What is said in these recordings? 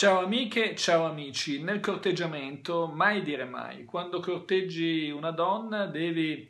Ciao amiche, ciao amici, nel corteggiamento mai dire mai, quando corteggi una donna devi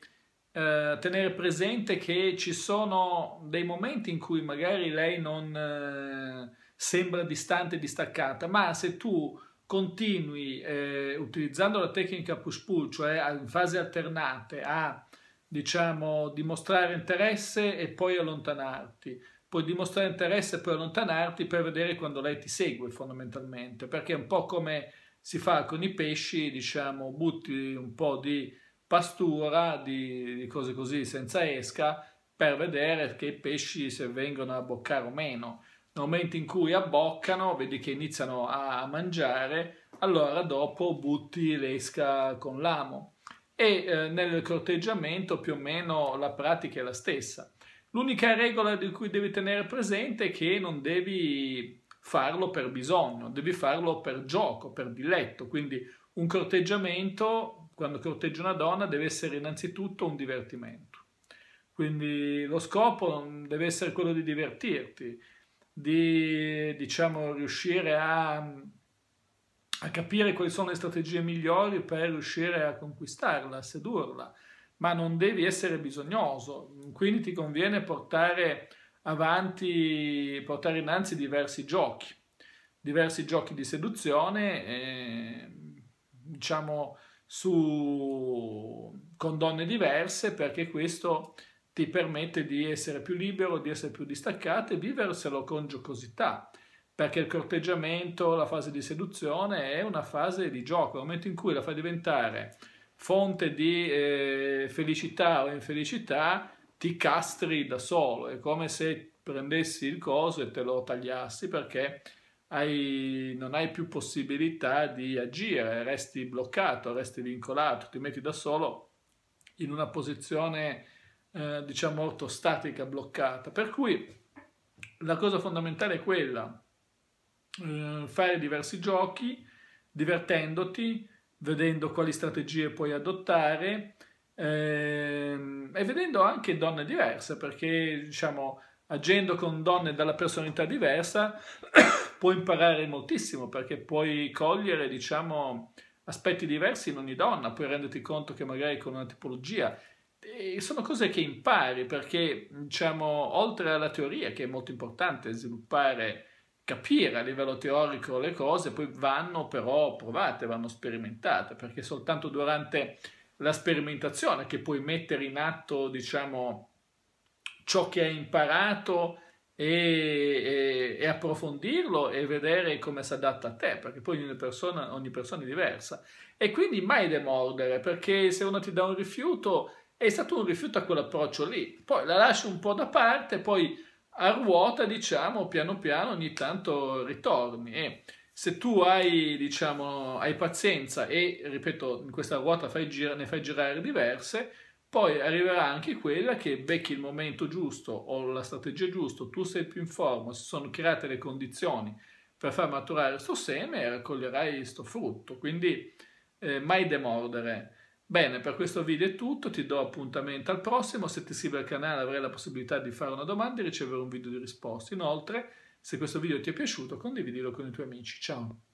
eh, tenere presente che ci sono dei momenti in cui magari lei non eh, sembra distante e distaccata, ma se tu continui eh, utilizzando la tecnica push-pull, cioè in fasi alternate, a diciamo dimostrare interesse e poi allontanarti, puoi dimostrare interesse e per allontanarti per vedere quando lei ti segue fondamentalmente, perché è un po' come si fa con i pesci, diciamo, butti un po' di pastura, di, di cose così senza esca, per vedere che i pesci se vengono a boccare o meno. Nel momento in cui abboccano, vedi che iniziano a mangiare, allora dopo butti l'esca con l'amo. E eh, nel corteggiamento più o meno la pratica è la stessa. L'unica regola di cui devi tenere presente è che non devi farlo per bisogno, devi farlo per gioco, per diletto, quindi un corteggiamento, quando corteggia una donna, deve essere innanzitutto un divertimento. Quindi lo scopo deve essere quello di divertirti, di diciamo, riuscire a, a capire quali sono le strategie migliori per riuscire a conquistarla, a sedurla, ma non devi essere bisognoso, quindi ti conviene portare avanti, portare innanzi diversi giochi, diversi giochi di seduzione, eh, diciamo su, con donne diverse, perché questo ti permette di essere più libero, di essere più distaccato e viverselo con giocosità, perché il corteggiamento, la fase di seduzione è una fase di gioco, è un momento in cui la fai diventare fonte di eh, felicità o infelicità, ti castri da solo. È come se prendessi il coso e te lo tagliassi perché hai, non hai più possibilità di agire, resti bloccato, resti vincolato, ti metti da solo in una posizione eh, diciamo ortostatica, bloccata. Per cui la cosa fondamentale è quella, eh, fare diversi giochi divertendoti, vedendo quali strategie puoi adottare ehm, e vedendo anche donne diverse, perché diciamo agendo con donne dalla personalità diversa puoi imparare moltissimo, perché puoi cogliere diciamo aspetti diversi in ogni donna, puoi renderti conto che magari con una tipologia e sono cose che impari perché diciamo oltre alla teoria che è molto importante sviluppare capire a livello teorico le cose, poi vanno però provate, vanno sperimentate, perché soltanto durante la sperimentazione che puoi mettere in atto, diciamo, ciò che hai imparato e, e, e, approfondirlo e vedere come si adatta a te, perché poi ogni persona, ogni persona, è diversa. E quindi mai demordere, perché se uno ti dà un rifiuto, è stato un rifiuto a quell'approccio lì. Poi la lasci un po' da parte, poi a ruota, diciamo, piano piano ogni tanto ritorni e se tu hai, diciamo, hai pazienza e, ripeto, in questa ruota fai gira, ne fai girare diverse, poi arriverà anche quella che becchi il momento giusto o la strategia giusta, tu sei più in forma, si sono create le condizioni per far maturare questo seme e raccoglierai questo frutto. Quindi eh, mai demordere. Bene, per questo video è tutto, ti do appuntamento al prossimo, se ti iscrivi al canale avrai la possibilità di fare una domanda e ricevere un video di risposta. Inoltre, se questo video ti è piaciuto, condividilo con i tuoi amici. Ciao!